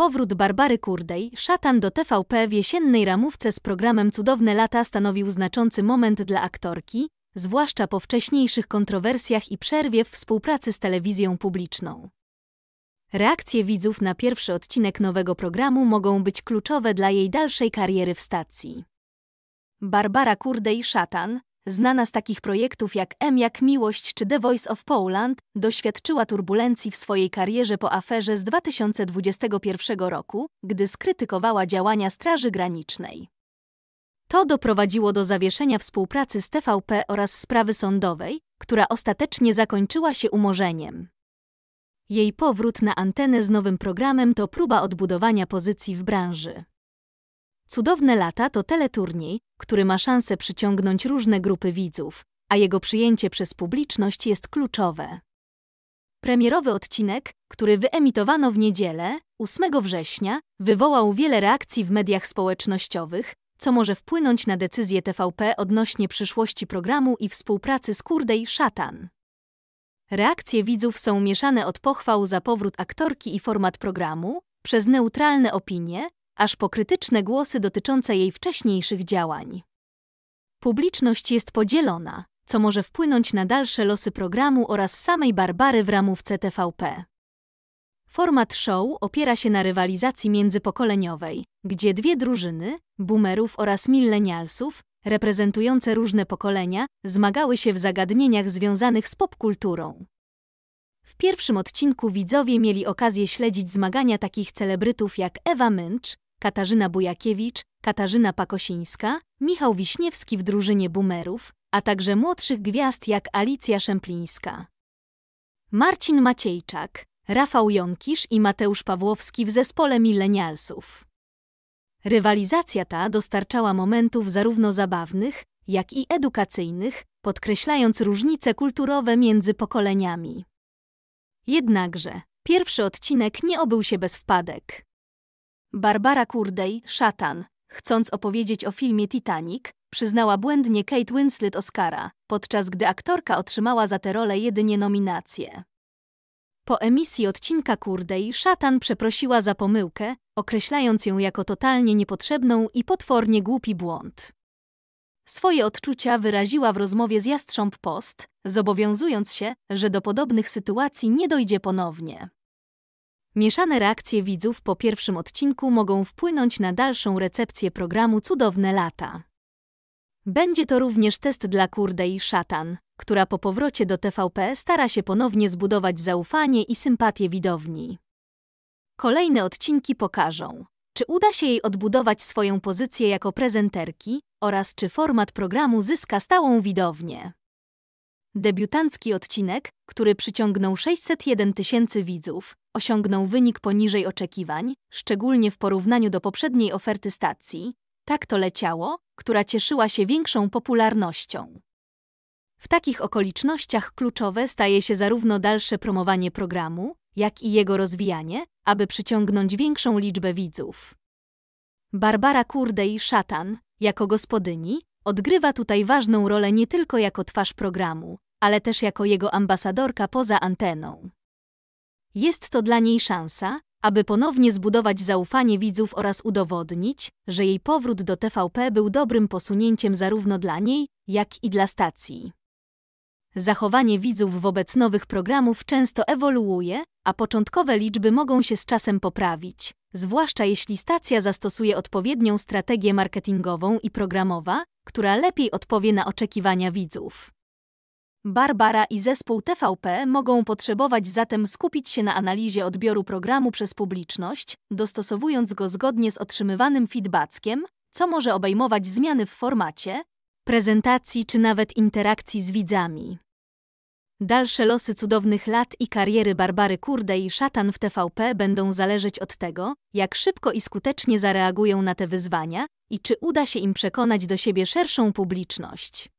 Powrót Barbary Kurdej, szatan do TVP w jesiennej ramówce z programem Cudowne lata stanowił znaczący moment dla aktorki, zwłaszcza po wcześniejszych kontrowersjach i przerwie w współpracy z telewizją publiczną. Reakcje widzów na pierwszy odcinek nowego programu mogą być kluczowe dla jej dalszej kariery w stacji. Barbara Kurdej Szatan znana z takich projektów jak M jak Miłość czy The Voice of Poland, doświadczyła turbulencji w swojej karierze po aferze z 2021 roku, gdy skrytykowała działania Straży Granicznej. To doprowadziło do zawieszenia współpracy z TVP oraz sprawy sądowej, która ostatecznie zakończyła się umorzeniem. Jej powrót na antenę z nowym programem to próba odbudowania pozycji w branży. Cudowne lata to teleturniej, który ma szansę przyciągnąć różne grupy widzów, a jego przyjęcie przez publiczność jest kluczowe. Premierowy odcinek, który wyemitowano w niedzielę, 8 września, wywołał wiele reakcji w mediach społecznościowych, co może wpłynąć na decyzję TVP odnośnie przyszłości programu i współpracy z Kurdej Szatan. Reakcje widzów są mieszane od pochwał za powrót aktorki i format programu, przez neutralne opinie, aż po krytyczne głosy dotyczące jej wcześniejszych działań. Publiczność jest podzielona, co może wpłynąć na dalsze losy programu oraz samej Barbary w ramówce TVP. Format show opiera się na rywalizacji międzypokoleniowej, gdzie dwie drużyny, boomerów oraz millenialsów, reprezentujące różne pokolenia, zmagały się w zagadnieniach związanych z popkulturą. W pierwszym odcinku widzowie mieli okazję śledzić zmagania takich celebrytów jak Ewa Męcz, Katarzyna Bujakiewicz, Katarzyna Pakosińska, Michał Wiśniewski w drużynie Bumerów, a także młodszych gwiazd jak Alicja Szemplińska. Marcin Maciejczak, Rafał Jonkisz i Mateusz Pawłowski w zespole Millenialsów. Rywalizacja ta dostarczała momentów zarówno zabawnych, jak i edukacyjnych, podkreślając różnice kulturowe między pokoleniami. Jednakże, pierwszy odcinek nie obył się bez wpadek. Barbara Kurdej, Szatan, chcąc opowiedzieć o filmie Titanic, przyznała błędnie Kate Winslet Oscara, podczas gdy aktorka otrzymała za tę rolę jedynie nominację. Po emisji odcinka Kurdej, Szatan przeprosiła za pomyłkę, określając ją jako totalnie niepotrzebną i potwornie głupi błąd. Swoje odczucia wyraziła w rozmowie z Jastrząb Post, zobowiązując się, że do podobnych sytuacji nie dojdzie ponownie. Mieszane reakcje widzów po pierwszym odcinku mogą wpłynąć na dalszą recepcję programu Cudowne Lata. Będzie to również test dla Kurdej Szatan, która po powrocie do TVP stara się ponownie zbudować zaufanie i sympatię widowni. Kolejne odcinki pokażą, czy uda się jej odbudować swoją pozycję jako prezenterki oraz czy format programu zyska stałą widownię. Debiutancki odcinek, który przyciągnął 601 tysięcy widzów, osiągnął wynik poniżej oczekiwań, szczególnie w porównaniu do poprzedniej oferty stacji. Tak to leciało, która cieszyła się większą popularnością. W takich okolicznościach kluczowe staje się zarówno dalsze promowanie programu, jak i jego rozwijanie, aby przyciągnąć większą liczbę widzów. Barbara Kurdej Szatan, jako gospodyni, Odgrywa tutaj ważną rolę nie tylko jako twarz programu, ale też jako jego ambasadorka poza anteną. Jest to dla niej szansa, aby ponownie zbudować zaufanie widzów oraz udowodnić, że jej powrót do TVP był dobrym posunięciem zarówno dla niej, jak i dla stacji. Zachowanie widzów wobec nowych programów często ewoluuje, a początkowe liczby mogą się z czasem poprawić, zwłaszcza jeśli stacja zastosuje odpowiednią strategię marketingową i programową, która lepiej odpowie na oczekiwania widzów. Barbara i zespół TVP mogą potrzebować zatem skupić się na analizie odbioru programu przez publiczność, dostosowując go zgodnie z otrzymywanym feedbackiem, co może obejmować zmiany w formacie, prezentacji czy nawet interakcji z widzami. Dalsze losy cudownych lat i kariery Barbary Kurdej szatan w TVP będą zależeć od tego, jak szybko i skutecznie zareagują na te wyzwania i czy uda się im przekonać do siebie szerszą publiczność.